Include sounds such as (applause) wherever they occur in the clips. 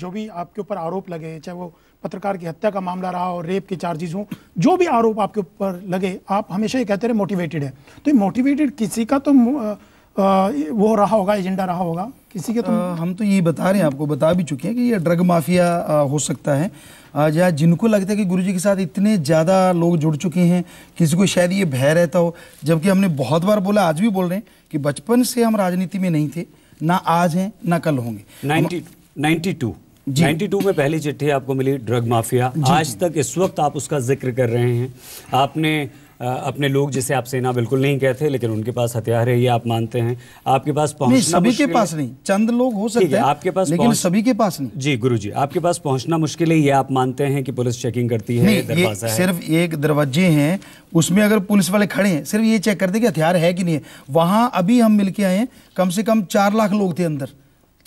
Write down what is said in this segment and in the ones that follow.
जो भी आपके ऊपर आरोप लगे चाहे वो पत्रकार की हत्या का मामला रहा हो रेप के चार्जेस हो जो भी आरोप आपके ऊपर लगे आप हमेशा ये कहते रहे मोटिवेटेड है तो मोटिवेटेड किसी का तो वो रहा होगा एजेंडा रहा होगा किसी के तो हम तो ये बता रहे हैं आपको बता भी चुके हैं कि ये ड्रग माफिया हो सकता है या जिनको लगता है कि गुरुजी के साथ इतने ज़्यादा लोग जुड़ चुके हैं किसी को शायद ये भय रहता हो जबकि हमने बहुत बार बोला आज भी बोल रहे हैं कि बचपन से हम राजनीति में नहीं थे ना आज हैं ना कल होंगे नाइन्टी नाइन्टी टू 92 में पहली चिट्ठी आपको मिली ड्रग माफिया आज तक इस वक्त आप उसका जिक्र कर रहे हैं आपने आ, अपने लोग जिसे आप सेना बिल्कुल नहीं कहते लेकिन उनके पास हथियार है ये आप मानते हैं आपके पास पहुंचना नहीं, सभी के पास नहीं चंद लोग हो सकते हैं आपके पास लेकिन पहुंच... सभी के पास नहीं जी गुरुजी आपके पास पहुंचना मुश्किल है ये आप मानते हैं कि पुलिस चेकिंग करती है दरवाजा है सिर्फ एक दरवाजे है उसमें अगर पुलिस वाले खड़े हैं सिर्फ ये चेक करते कि हथियार है कि नहीं है वहाँ अभी हम मिलके आए कम से कम चार लाख लोग थे अंदर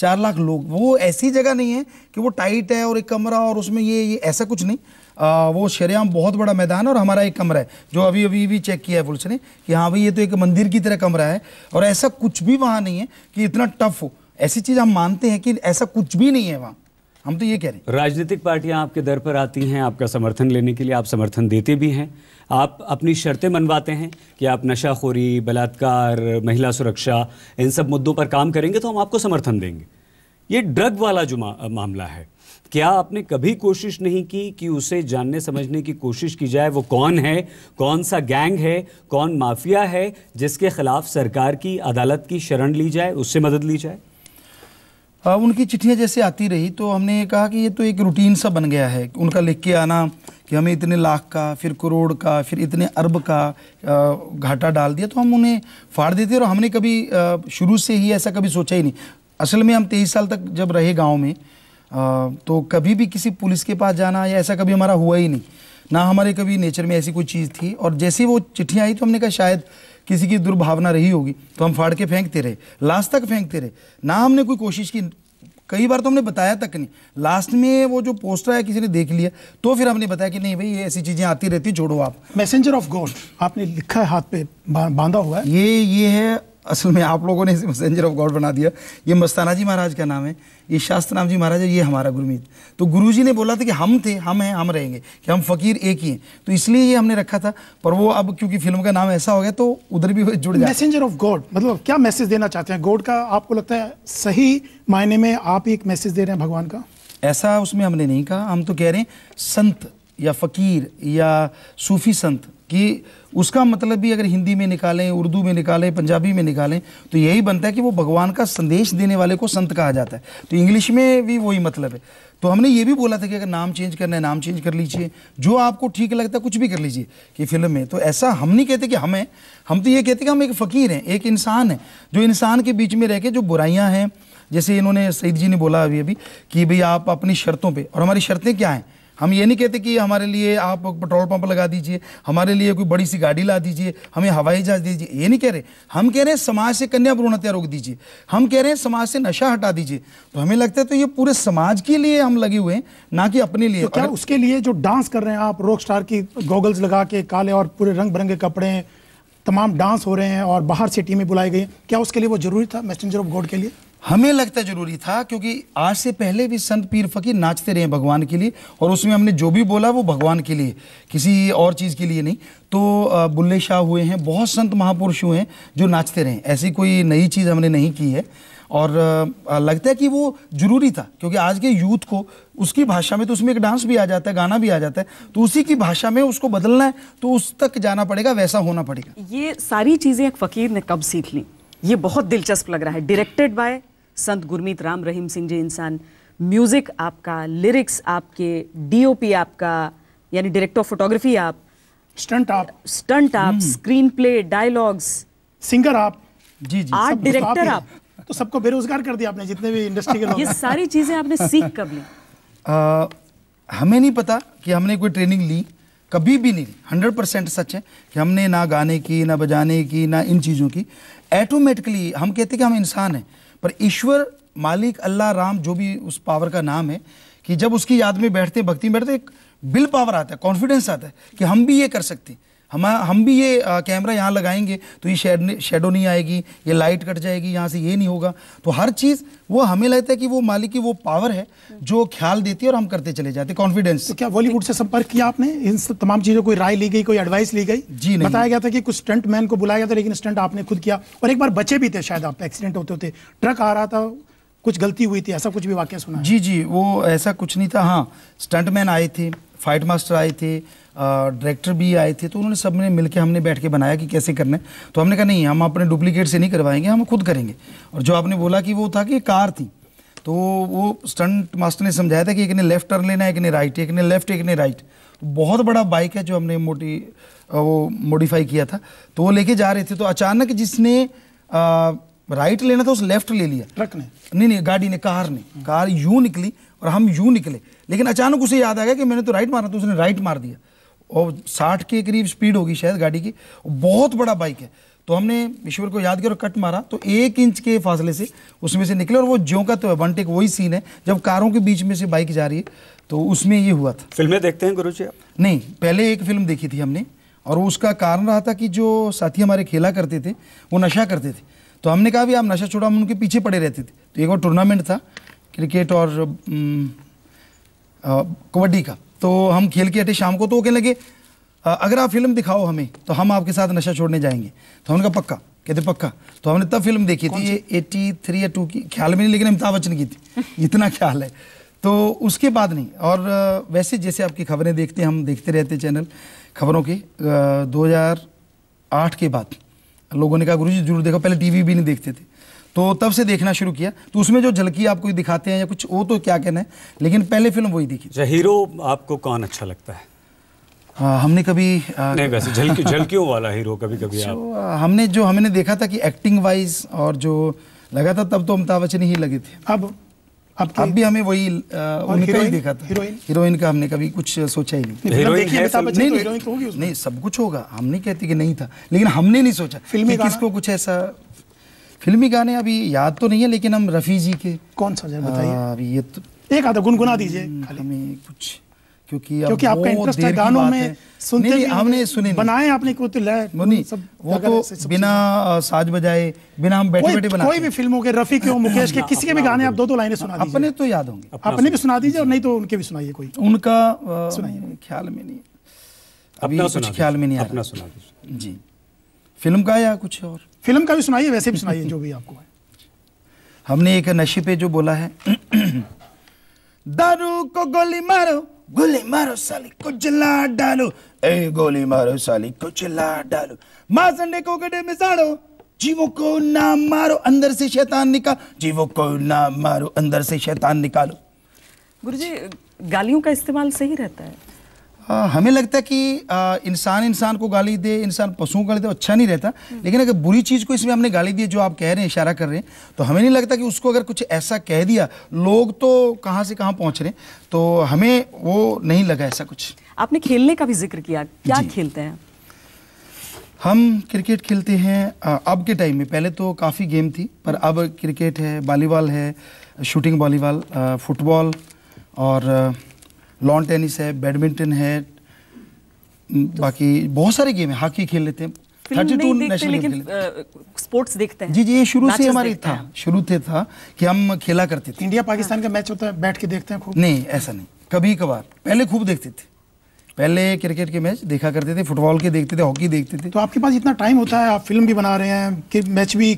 चार लाख लोग वो ऐसी जगह नहीं है कि वो टाइट है और एक कमरा और उसमें ये ये ऐसा कुछ नहीं आ, वो शरेआम बहुत बड़ा मैदान है और हमारा एक कमरा है जो अभी अभी भी चेक किया है पुलिस ने कि हाँ भाई ये तो एक मंदिर की तरह कमरा है और ऐसा कुछ भी वहाँ नहीं है कि इतना टफ हो ऐसी चीज़ हम मानते हैं कि ऐसा कुछ भी नहीं है वहाँ हम तो ये कह रहे हैं राजनीतिक पार्टियाँ आपके दर पर आती हैं आपका समर्थन लेने के लिए आप समर्थन देते भी हैं आप अपनी शर्तें मनवाते हैं कि आप नशाखोरी बलात्कार महिला सुरक्षा इन सब मुद्दों पर काम करेंगे तो हम आपको समर्थन देंगे ये ड्रग वाला जो मा, मामला है क्या आपने कभी कोशिश नहीं की कि उसे जानने समझने की कोशिश की जाए वो कौन है कौन सा गैंग है कौन माफिया है जिसके खिलाफ सरकार की अदालत की शरण ली जाए उससे मदद ली जाए उनकी चिट्ठियाँ जैसे आती रही तो हमने ये कहा कि ये तो एक रूटीन सा बन गया है उनका लिख के आना कि हमें इतने लाख का फिर करोड़ का फिर इतने अरब का घाटा डाल दिया तो हम उन्हें फाड़ देते और हमने कभी शुरू से ही ऐसा कभी सोचा ही नहीं असल में हम तेईस साल तक जब रहे गाँव में तो कभी भी किसी पुलिस के पास जाना या ऐसा कभी हमारा हुआ ही नहीं ना हमारे कभी नेचर में ऐसी कोई चीज़ थी और जैसे वो चिट्ठियाँ आई तो हमने कहा शायद किसी की दुर्भावना रही होगी तो हम फाड़ के फेंकते रहे लास्ट तक फेंकते रहे ना हमने कोई कोशिश की कई बार तो हमने बताया तक नहीं लास्ट में वो जो पोस्टर है किसी ने देख लिया तो फिर हमने बताया कि नहीं भाई ये ऐसी चीजें आती रहती छोड़ो आप मैसेंजर ऑफ गॉड आपने लिखा है हाथ पे बांधा हुआ है ये ये है असल में आप लोगों ने इसे मैसेंजर ऑफ गॉड बना दिया ये मस्ताना जी महाराज का नाम है ये शास्त्र नाम जी महाराज है ये हमारा गुरुमीत तो गुरु जी ने बोला था कि हम थे हम हैं हम रहेंगे कि हम फ़कीर एक ही हैं तो इसलिए ये हमने रखा था पर वो अब क्योंकि फिल्म का नाम ऐसा हो गया तो उधर भी जुड़ गया मैसेंजर ऑफ गॉड मतलब क्या मैसेज देना चाहते हैं गॉड का आपको लगता है सही मायने में आप एक मैसेज दे रहे हैं भगवान का ऐसा उसमें हमने नहीं कहा हम तो कह रहे हैं संत या फ़कीर या सूफी संत कि उसका मतलब भी अगर हिंदी में निकालें उर्दू में निकालें पंजाबी में निकालें तो यही बनता है कि वो भगवान का संदेश देने वाले को संत कहा जाता है तो इंग्लिश में भी वही मतलब है तो हमने ये भी बोला था कि अगर नाम चेंज करना है नाम चेंज कर लीजिए जो आपको ठीक लगता है कुछ भी कर लीजिए कि फिल्म में तो ऐसा हम नहीं कहते कि हमें हम तो ये कहते कि हम एक फ़कीर हैं एक इंसान है जो इंसान के बीच में रह के जो बुराइयाँ हैं जैसे इन्होंने सईद जी ने बोला अभी अभी कि भाई आप अपनी शर्तों पर और हमारी शर्तें क्या हैं हम ये नहीं कहते कि हमारे लिए आप पेट्रोल पंप लगा दीजिए हमारे लिए कोई बड़ी सी गाड़ी ला दीजिए हमें हवाई जहाज दीजिए ये नहीं कह रहे हम कह रहे हैं समाज से कन्या भ्रूण हत्या रोक दीजिए हम कह रहे हैं समाज से नशा हटा दीजिए तो हमें लगता है तो ये पूरे समाज के लिए हम लगे हुए हैं ना कि अपने लिए तो क्या उसके लिए जो डांस कर रहे हैं आप रॉक स्टार की गॉगल्स लगा के काले और पूरे रंग बिरंगे कपड़े तमाम डांस हो रहे हैं और बाहर से टीमें बुलाई गई क्या उसके लिए वो जरूरी था मैसेंजर ऑफ गॉड के लिए हमें लगता जरूरी था क्योंकि आज से पहले भी संत पीर फकीर नाचते रहे भगवान के लिए और उसमें हमने जो भी बोला वो भगवान के लिए किसी और चीज़ के लिए नहीं तो बुल्ले शाह हुए हैं बहुत संत महापुरुष हुए हैं जो नाचते रहे ऐसी कोई नई चीज़ हमने नहीं की है और लगता है कि वो ज़रूरी था क्योंकि आज के यूथ को उसकी भाषा में तो उसमें एक डांस भी आ जाता है गाना भी आ जाता है तो उसी की भाषा में उसको बदलना है तो उस तक जाना पड़ेगा वैसा होना पड़ेगा ये सारी चीज़ें एक फ़कीर ने कब सीख ली ये बहुत दिलचस्प लग रहा है डायरेक्टेड बाय संत गुरमीत राम रहीम सिंह जी इंसान म्यूज़िक आपका लिरिक्स आपके डीओपी आपका यानी डायरेक्टर ऑफ फोटोग्राफी आप स्टंट आप स्टंट आप स्क्रीन प्ले डायलॉग्स सिंगर आप जी जी आर्ट डायरेक्टर आप, तो सबको बेरोजगार कर दिया आपने जितने भी इंडस्ट्री के लोग ये सारी चीज़ें आपने सीख कब ली (laughs) हमें नहीं पता कि हमने कोई ट्रेनिंग ली कभी भी नहीं हंड्रेड परसेंट सच है कि हमने ना गाने की ना बजाने की ना इन चीज़ों की ऐटोमेटिकली हम कहते हैं कि हम इंसान हैं पर ईश्वर मालिक अल्लाह राम जो भी उस पावर का नाम है कि जब उसकी याद में बैठते भक्ति में बैठते एक बिल पावर आता है कॉन्फिडेंस आता है कि हम भी ये कर सकते हैं हम हम भी ये कैमरा यहाँ लगाएंगे तो ये शेड शेडो नहीं आएगी ये लाइट कट जाएगी यहाँ से ये नहीं होगा तो हर चीज़ वो हमें लगता है कि वो मालिक की वो पावर है जो ख्याल देती है और हम करते चले जाते कॉन्फिडेंस तो क्या बॉलीवुड से संपर्क किया आपने इन सब तमाम चीज़ों कोई राय ली गई कोई एडवाइस ली गई जी नहीं बताया गया था कि कुछ स्टंट मैन को बुलाया गया था लेकिन स्टंट आपने खुद किया और एक बार बचे भी थे शायद आप एक्सीडेंट होते होते ट्रक आ रहा था कुछ गलती हुई थी ऐसा कुछ भी वाक्य सुना जी जी वो ऐसा कुछ नहीं था हाँ स्टंटमैन आए थे फाइट मास्टर आए थे डायरेक्टर भी आए थे तो उन्होंने सब ने मिलकर हमने बैठ के बनाया कि कैसे करना है तो हमने कहा नहीं हम अपने डुप्लीकेट से नहीं करवाएंगे हम खुद करेंगे और जो आपने बोला कि वो था कि कार थी तो वो स्टंट मास्टर ने समझाया था कि एक ने लेफ्ट टर्न लेना है एक ने राइट एक ने लेफ्ट एक ने राइट तो बहुत बड़ा बाइक है जो हमने मोटी वो मॉडिफाई किया था तो वो लेके जा रहे थे तो अचानक जिसने आ, राइट लेना था उस लेफ्ट ले लिया ट्रक ने नहीं नहीं गाड़ी ने कार ने कार यूं निकली और हम यूं निकले लेकिन अचानक उसे याद आ गया कि मैंने तो राइट मारा तो उसने राइट मार दिया और साठ के करीब स्पीड होगी शायद गाड़ी की बहुत बड़ा बाइक है तो हमने ईश्वर को याद किया और कट मारा तो एक इंच के फासले से उसमें से निकले और वो ज्यों का तो है वन टेक वही सीन है जब कारों के बीच में से बाइक जा रही है तो उसमें ये हुआ था फिल्में देखते हैं गुरु जी नहीं पहले एक फिल्म देखी थी हमने और उसका कारण रहा था कि जो साथी हमारे खेला करते थे वो नशा करते थे तो हमने कहा भी आप नशा छोड़ा हम उनके पीछे पड़े रहते थे तो एक और टूर्नामेंट था क्रिकेट और कबड्डी का तो हम खेल के हटे शाम को तो वो कहने लगे अगर आप फिल्म दिखाओ हमें तो हम आपके साथ नशा छोड़ने जाएंगे तो हमने कहा पक्का कहते पक्का तो हमने तब फिल्म देखी थी ये एट्टी थ्री या टू की ख्याल में नहीं लेकिन अमिताभ बच्चन की थी (laughs) इतना ख्याल है तो उसके बाद नहीं और वैसे जैसे आपकी खबरें देखते हम देखते रहते चैनल खबरों के दो के बाद लोगों ने कहा गुरु जी जरूर देखो पहले टी भी नहीं देखते थे तो तब से देखना शुरू किया तो उसमें जो झलकी आपको दिखाते हैं या कुछ वो तो क्या कहना है लेकिन पहले फिल्म वही देखी अच्छा, हीरो आपको कौन अच्छा लगता है आ, हमने कभी आ, नहीं वैसे झलकी झलकियों वाला हीरो कभी कभी आप हमने जो हमने देखा था कि एक्टिंग वाइज और जो लगा था तब तो अमिताभ बच्चन ही लगे थे अब अब तो भी हमें वही उनका ही देखा था हीरोइन का हमने कभी कुछ सोचा ही नहीं हीरोइन नहीं तो तो नहीं सब कुछ होगा हम नहीं कहते कि नहीं था लेकिन हमने नहीं सोचा कि किसको कुछ ऐसा फिल्मी गाने अभी याद तो नहीं है लेकिन हम रफ़ी जी के कौन सा जरूर बताइए अभी ये तो एक आधा गुनगुना दीजिए हम्म, हमें कुछ क्योंकि क्योंकि आपका इंटरेस्ट है गानों में सुनते नहीं, हमने सुने बनाए आपने कुछ लय सब वो तो बिना साज बजाए बिना हम बैठे बैठे बनाए कोई भी फिल्मों के रफ़ी के हो मुकेश के किसी के भी गाने आप दो दो लाइनें सुना दीजिए अपने तो याद होंगे अपने भी सुना दीजिए और नहीं तो उनके भी सुनाइए कोई उनका ख्याल में नहीं अभी कुछ ख्याल में नहीं अपना सुना दीजिए जी फिल्म का या कुछ और फिल्म का भी सुनाइए वैसे भी सुनाइए जो भी आपको है हमने एक नशे पे जो बोला है (clears throat) दारू को गोली मारो गोली मारो साली को जला डालो ए गोली मारो साली को जला डालो मां संडे को गड्ढे में साड़ो जीवो को ना मारो अंदर से शैतान निकाल जीवो को ना मारो अंदर से शैतान निकालो गुरुजी गालियों का इस्तेमाल सही रहता है हमें लगता है कि इंसान इंसान को गाली दे इंसान पशुओं को गाली दे अच्छा नहीं रहता लेकिन अगर बुरी चीज़ को इसमें हमने गाली दी जो आप कह रहे हैं इशारा कर रहे हैं तो हमें नहीं लगता कि उसको अगर कुछ ऐसा कह दिया लोग तो कहाँ से कहाँ पहुँच रहे हैं तो हमें वो नहीं लगा ऐसा कुछ आपने खेलने का भी जिक्र किया क्या खेलते हैं हम क्रिकेट खेलते हैं अब के टाइम में पहले तो काफ़ी गेम थी पर अब क्रिकेट है वॉलीबॉल है शूटिंग वॉलीबॉल फुटबॉल और लॉन टेनिस है बैडमिंटन है तो बाकी बहुत सारे गेम है हॉकी खेल लेते हैं थर्टी टू नेशनल स्पोर्ट्स देखते हैं जी जी ये शुरू से हमारी था शुरू से था कि हम खेला करते थे इंडिया हाँ। पाकिस्तान का मैच होता है बैठ के देखते हैं खूब नहीं ऐसा नहीं कभी कभार पहले खूब देखते थे पहले क्रिकेट के मैच देखा करते थे फुटबॉल के देखते थे हॉकी देखते थे तो आपके पास इतना टाइम होता है आप फिल्म भी बना रहे हैं मैच भी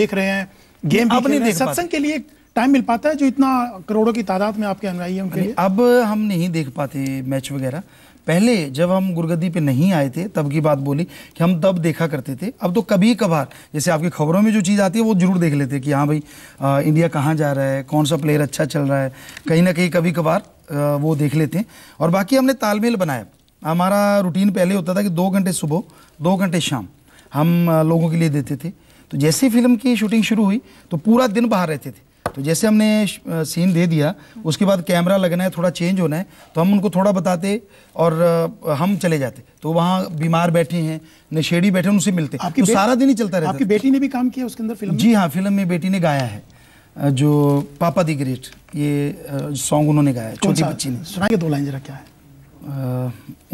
देख रहे हैं गेम भी नहीं देख सत्संग के लिए टाइम मिल पाता है जो इतना करोड़ों की तादाद में आपके अनुयायी हैं उनके लिए अब हम नहीं देख पाते मैच वगैरह पहले जब हम गुरगद्दी पे नहीं आए थे तब की बात बोली कि हम तब देखा करते थे अब तो कभी कभार जैसे आपकी खबरों में जो चीज़ आती है वो जरूर देख लेते हैं कि हाँ भाई आ, इंडिया कहाँ जा रहा है कौन सा प्लेयर अच्छा चल रहा है कहीं ना कहीं कभी कभार आ, वो देख लेते हैं और बाकी हमने तालमेल बनाया हमारा रूटीन पहले होता था कि दो घंटे सुबह दो घंटे शाम हम लोगों के लिए देते थे तो जैसे फिल्म की शूटिंग शुरू हुई तो पूरा दिन बाहर रहते थे तो जैसे हमने सीन दे दिया उसके बाद कैमरा लगना है थोड़ा चेंज होना है तो हम उनको थोड़ा बताते और हम चले जाते तो वहाँ बीमार बैठे हैं नशेड़ी बैठे उनसे मिलते आपकी तो सारा दिन ही चलता रहता आपकी बेटी ने भी काम किया उसके अंदर फिल्म जी हाँ फिल्म में बेटी ने गाया है जो पापा दी ग्रेट ये सॉन्ग उन्होंने गाया छोटी बच्ची ने सुना दो लाइन जरा क्या है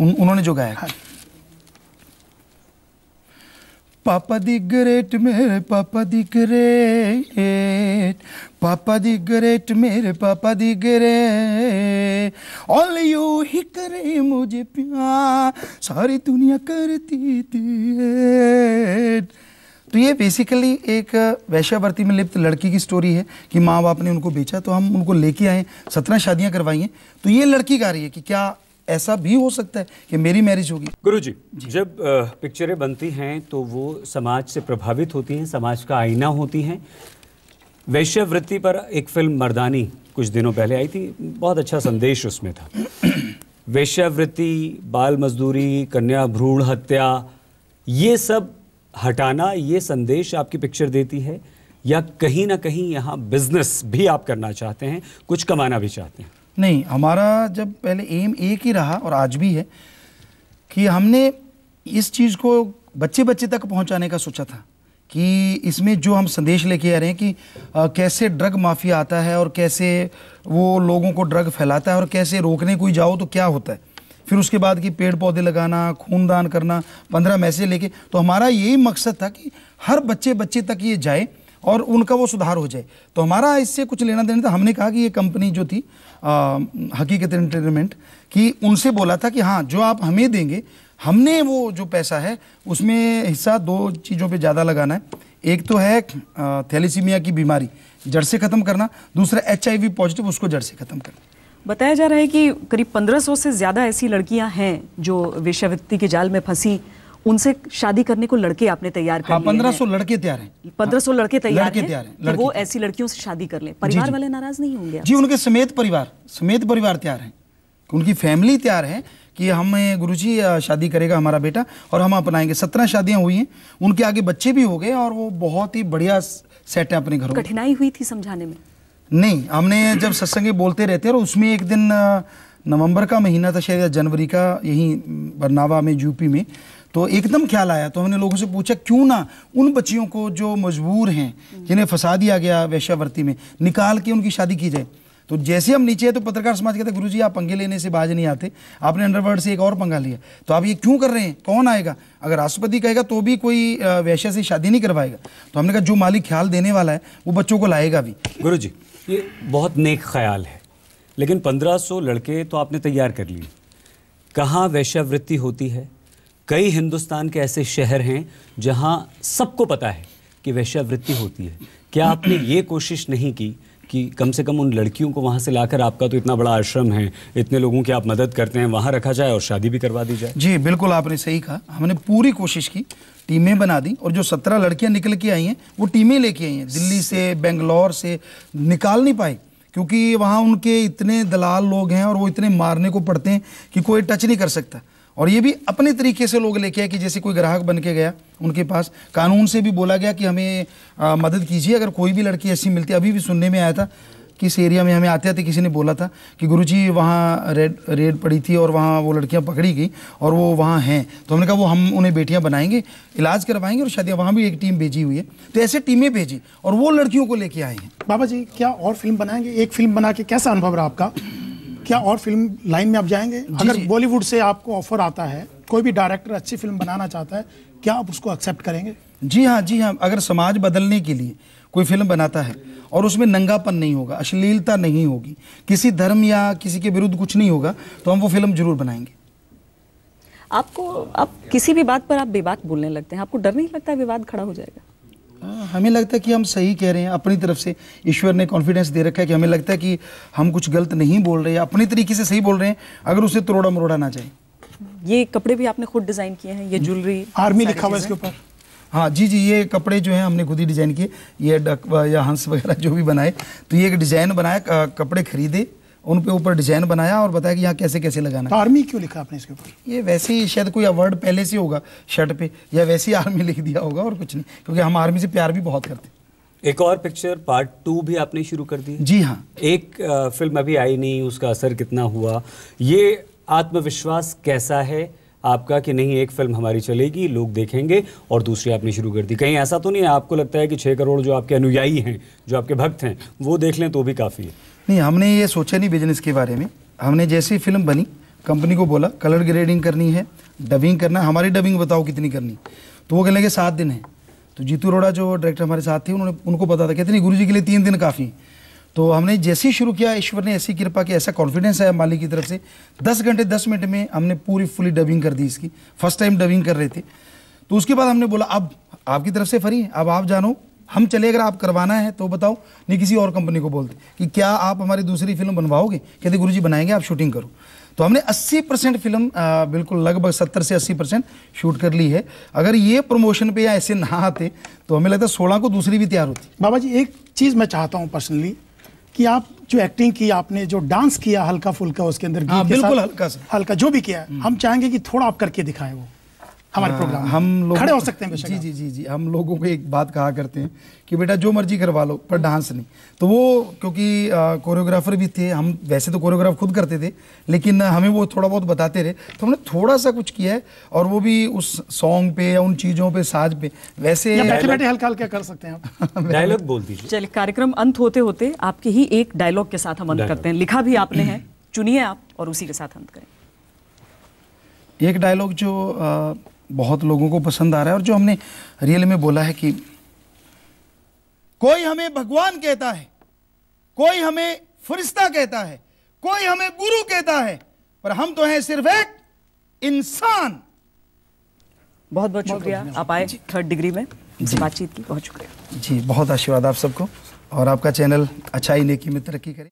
उन्होंने जो गाया हाँ। पापा दी ग्रेट मेरे पापा दी ग्रेट पापा दी ग्रेट मेरे पापा दी ग्रेट ऑल यू ही करे मुझे प्यार सारी दुनिया करती थी तो ये बेसिकली एक वैश्यावर्ती में लिप्त लड़की की स्टोरी है कि माँ बाप ने उनको बेचा तो हम उनको लेके आए सत्रह शादियाँ करवाई हैं तो ये लड़की गा रही है कि क्या ऐसा भी हो सकता है कि मेरी मैरिज होगी गुरु जी जब पिक्चरें बनती हैं तो वो समाज से प्रभावित होती हैं समाज का आईना होती हैं वैश्यवृत्ति पर एक फिल्म मर्दानी कुछ दिनों पहले आई थी बहुत अच्छा संदेश उसमें था (clears throat) वैश्यावृत्ति बाल मजदूरी कन्या भ्रूण हत्या ये सब हटाना ये संदेश आपकी पिक्चर देती है या कहीं ना कहीं यहाँ बिजनेस भी आप करना चाहते हैं कुछ कमाना भी चाहते हैं नहीं हमारा जब पहले एम एक ही रहा और आज भी है कि हमने इस चीज़ को बच्चे बच्चे तक पहुंचाने का सोचा था कि इसमें जो हम संदेश लेके आ रहे हैं कि आ, कैसे ड्रग माफिया आता है और कैसे वो लोगों को ड्रग फैलाता है और कैसे रोकने कोई जाओ तो क्या होता है फिर उसके बाद कि पेड़ पौधे लगाना खूनदान करना पंद्रह मैसेज लेके तो हमारा यही मकसद था कि हर बच्चे बच्चे तक ये जाए और उनका वो सुधार हो जाए तो हमारा इससे कुछ लेना देना था हमने कहा कि ये कंपनी जो थी हकीकत इंटरटेनमेंट कि उनसे बोला था कि हाँ जो आप हमें देंगे हमने वो जो पैसा है उसमें हिस्सा दो चीज़ों पे ज़्यादा लगाना है एक तो है थैलीसीमिया की बीमारी जड़ से ख़त्म करना दूसरा एच पॉजिटिव उसको जड़ से ख़त्म करना बताया जा रहा है कि करीब 1500 से ज़्यादा ऐसी लड़कियां हैं जो विषयवृत्ति के जाल में फंसी उनसे शादी करने को लड़के आपने तैयार कर हाँ, पंद्रह सौ लड़के तैयार हैं हाँ, पंद्रह सौ हाँ, लड़के तैयार हैं वो ऐसी लड़कियों से शादी कर ले परिवार वाले नाराज नहीं होंगे जी उनके समेत परिवार समेत परिवार तैयार है उनकी फैमिली तैयार है कि हमें गुरुजी शादी करेगा हमारा बेटा और हम अपनाएंगे सत्रह शादियां हुई हैं उनके आगे बच्चे भी हो गए और वो बहुत ही बढ़िया सेट है अपने घर कठिनाई हुई थी समझाने में नहीं हमने जब सत्संग बोलते रहते और उसमें एक दिन नवंबर का महीना था शायद जनवरी का यहीं बरनावा में यूपी में तो एकदम ख्याल आया तो हमने लोगों से पूछा क्यों ना उन बच्चियों को जो मजबूर हैं जिन्हें फंसा दिया गया वैश्यावर्ती में निकाल के उनकी शादी की जाए तो जैसे हम नीचे तो पत्रकार समाज कहते गुरु जी आप पंगे लेने से बाज नहीं आते आपने अंडरवर्ल्ड से एक और पंगा लिया तो आप ये क्यों कर रहे हैं कौन आएगा अगर राष्ट्रपति कहेगा तो भी कोई वैश्य से शादी नहीं करवाएगा तो हमने कहा जो मालिक ख्याल देने वाला है वो बच्चों को लाएगा भी गुरु जी ये बहुत नेक ख्याल है लेकिन पंद्रह लड़के तो आपने तैयार कर लिए कहाँ वैश्यावृत्ति होती है कई हिंदुस्तान के ऐसे शहर हैं जहां सबको पता है कि वैश्यावृत्ति होती है क्या आपने ये कोशिश नहीं की कि कम से कम उन लड़कियों को वहाँ से लाकर आपका तो इतना बड़ा आश्रम है इतने लोगों की आप मदद करते हैं वहाँ रखा जाए और शादी भी करवा दी जाए जी बिल्कुल आपने सही कहा हमने पूरी कोशिश की टीमें बना दी और जो सत्रह लड़कियां निकल के आई हैं वो टीमें लेके आई हैं दिल्ली से बेंगलोर से निकाल नहीं पाई क्योंकि वहाँ उनके इतने दलाल लोग हैं और वो इतने मारने को पड़ते हैं कि कोई टच नहीं कर सकता और ये भी अपने तरीके से लोग लेके आए कि जैसे कोई ग्राहक बन के गया उनके पास कानून से भी बोला गया कि हमें आ, मदद कीजिए अगर कोई भी लड़की ऐसी मिलती अभी भी सुनने में आया था किस एरिया में हमें आते आते किसी ने बोला था कि गुरुजी वहाँ रेड रेड पड़ी थी और वहाँ वो लड़कियाँ पकड़ी गई और वो वहाँ हैं तो हमने कहा वो हम उन्हें बेटियाँ बनाएंगे इलाज करवाएंगे और शायद वहाँ भी एक टीम भेजी हुई है तो ऐसे टीमें भेजी और वो लड़कियों को लेके आए हैं बाबा जी क्या और फिल्म बनाएंगे एक फिल्म बना के कैसा अनुभव रहा आपका क्या और फिल्म लाइन में आप जाएंगे अगर बॉलीवुड से आपको ऑफर आता है कोई भी डायरेक्टर अच्छी फिल्म बनाना चाहता है क्या आप उसको एक्सेप्ट करेंगे जी हाँ जी हाँ अगर समाज बदलने के लिए कोई फिल्म बनाता है और उसमें नंगापन नहीं होगा अश्लीलता नहीं होगी किसी धर्म या किसी के विरुद्ध कुछ नहीं होगा तो हम वो फिल्म जरूर बनाएंगे आपको आप किसी भी बात पर आप विवाद बोलने लगते हैं आपको डर नहीं लगता विवाद खड़ा हो जाएगा हाँ, हमें लगता है कि हम सही कह रहे हैं अपनी तरफ से ईश्वर ने कॉन्फिडेंस दे रखा है कि हमें लगता है कि हम कुछ गलत नहीं बोल रहे अपने तरीके से सही बोल रहे हैं अगर उसे तोड़ा मरोड़ा ना जाए ये कपड़े भी आपने खुद डिज़ाइन किए हैं ये ज्वेलरी आर्मी लिखा हुआ इसके ऊपर हाँ जी जी ये कपड़े जो हैं हमने खुद ही डिज़ाइन किए ये डक या हंस वगैरह जो भी बनाए तो ये एक डिज़ाइन बनाया कपड़े खरीदे उन पे ऊपर डिजाइन बनाया और बताया कि यहाँ कैसे कैसे लगाना है आर्मी क्यों लिखा आपने इसके ऊपर ये वैसे ही शायद कोई अवर्ड पहले से होगा शर्ट पे या वैसे ही आर्मी लिख दिया होगा और कुछ नहीं क्योंकि हम आर्मी से प्यार भी बहुत करते हैं एक और पिक्चर पार्ट टू भी आपने शुरू कर दी जी हाँ एक फिल्म अभी आई नहीं उसका असर कितना हुआ ये आत्मविश्वास कैसा है आपका कि नहीं एक फिल्म हमारी चलेगी लोग देखेंगे और दूसरी आपने शुरू कर दी कहीं ऐसा तो नहीं है आपको लगता है कि छः करोड़ जो आपके अनुयायी हैं जो आपके भक्त हैं वो देख लें तो भी काफ़ी है नहीं हमने ये सोचा नहीं बिजनेस के बारे में हमने जैसी फिल्म बनी कंपनी को बोला कलर ग्रेडिंग करनी है डबिंग करना हमारी डबिंग बताओ कितनी करनी तो वो कहने के सात दिन है तो जीतू रोड़ा जो डायरेक्टर हमारे साथ थे उन्होंने उनको पता था कहते नहीं गुरु जी के लिए तीन दिन काफ़ी तो हमने जैसे ही शुरू किया ईश्वर ने ऐसी कृपा की ऐसा कॉन्फिडेंस है मालिक की तरफ से दस घंटे दस मिनट में हमने पूरी फुली डबिंग कर दी इसकी फर्स्ट टाइम डबिंग कर रहे थे तो उसके बाद हमने बोला अब आपकी तरफ से फरी अब आप जानो हम चले अगर आप करवाना है तो बताओ नहीं किसी और कंपनी को बोलते कि क्या आप हमारी दूसरी फिल्म बनवाओगे कहते गुरु जी बनाएंगे आप शूटिंग करो तो हमने 80 परसेंट फिल्म आ, बिल्कुल लगभग 70 से 80 परसेंट शूट कर ली है अगर ये प्रमोशन पे या ऐसे ना आते तो हमें लगता है सोलह को दूसरी भी तैयार होती बाबा जी एक चीज़ मैं चाहता हूँ पर्सनली कि आप जो एक्टिंग की आपने जो डांस किया हल्का फुल्का उसके अंदर हाँ, बिल्कुल हल्का सा हल्का जो भी किया हम्म। हम चाहेंगे कि थोड़ा आप करके दिखाएं वो हमारे प्रोग्राम हाँ, हम लोग खड़े हो सकते हैं जी जी जी जी हम लोगों को एक बात कहा करते हैं कि बेटा जो मर्जी करवा लो पर डांस नहीं तो वो क्योंकि कोरियोग्राफर भी थे हम वैसे तो कोरियोग्राफ खुद करते थे लेकिन हमें वो थोड़ा बहुत बताते रहे तो हमने थोड़ा सा कुछ किया है और वो भी उस सॉन्ग पे या उन चीज़ों पे साज पे वैसे बैठे बैठे हल्का हल्का कर सकते हैं डायलॉग (laughs) बोल दीजिए चलिए कार्यक्रम अंत होते होते आपके ही एक डायलॉग के साथ हम अंत करते हैं लिखा भी आपने है चुनिए आप और उसी के साथ अंत करें एक डायलॉग जो बहुत लोगों को पसंद आ रहा है और जो हमने रियल में बोला है कि कोई हमें भगवान कहता है कोई हमें फरिश्ता कहता है कोई हमें गुरु कहता है पर हम तो हैं सिर्फ एक इंसान बहुत बहुत शुक्रिया आप आए थर्ड डिग्री में बातचीत की बहुत शुक्रिया जी बहुत आशीर्वाद आप सबको और आपका चैनल अच्छाई नेकी में तरक्की करे